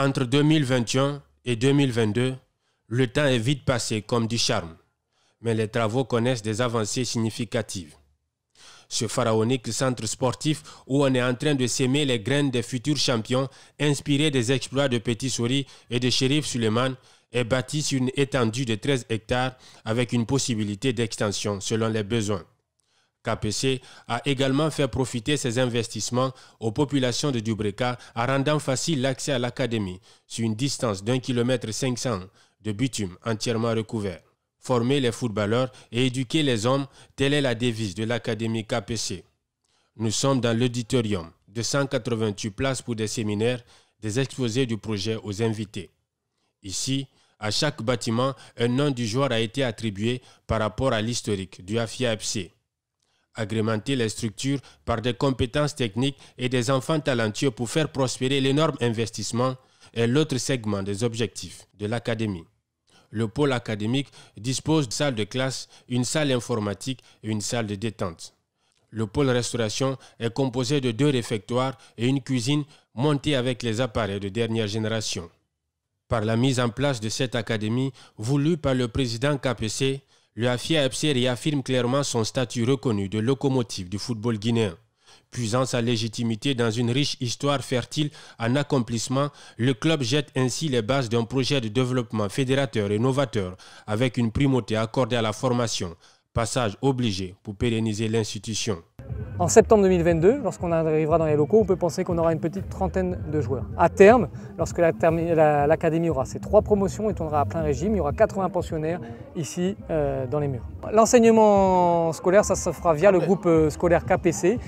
Entre 2021 et 2022, le temps est vite passé comme du charme, mais les travaux connaissent des avancées significatives. Ce pharaonique centre sportif où on est en train de s'aimer les graines des futurs champions inspiré des exploits de Petit Souris et de Shérif Suleiman est bâti sur une étendue de 13 hectares avec une possibilité d'extension selon les besoins. KPC a également fait profiter ses investissements aux populations de Dubreka en rendant facile l'accès à l'académie sur une distance d'un kilomètre 500 de bitume entièrement recouvert. Former les footballeurs et éduquer les hommes, telle est la devise de l'académie KPC. Nous sommes dans l'auditorium de 188 places pour des séminaires, des exposés du projet aux invités. Ici, à chaque bâtiment, un nom du joueur a été attribué par rapport à l'historique du AFIA FC agrémenter les structures par des compétences techniques et des enfants talentueux pour faire prospérer l'énorme investissement est l'autre segment des objectifs de l'académie. Le pôle académique dispose de salles de classe, une salle informatique et une salle de détente. Le pôle restauration est composé de deux réfectoires et une cuisine montée avec les appareils de dernière génération. Par la mise en place de cette académie voulue par le président KPC, le Afia FC réaffirme clairement son statut reconnu de locomotive du football guinéen. Puisant sa légitimité dans une riche histoire fertile en accomplissement, le club jette ainsi les bases d'un projet de développement fédérateur et novateur avec une primauté accordée à la formation, passage obligé pour pérenniser l'institution. En septembre 2022, lorsqu'on arrivera dans les locaux, on peut penser qu'on aura une petite trentaine de joueurs. À terme, lorsque l'académie aura ses trois promotions et tournera à plein régime, il y aura 80 pensionnaires ici euh, dans les murs. L'enseignement scolaire, ça se fera via le groupe euh, scolaire KPC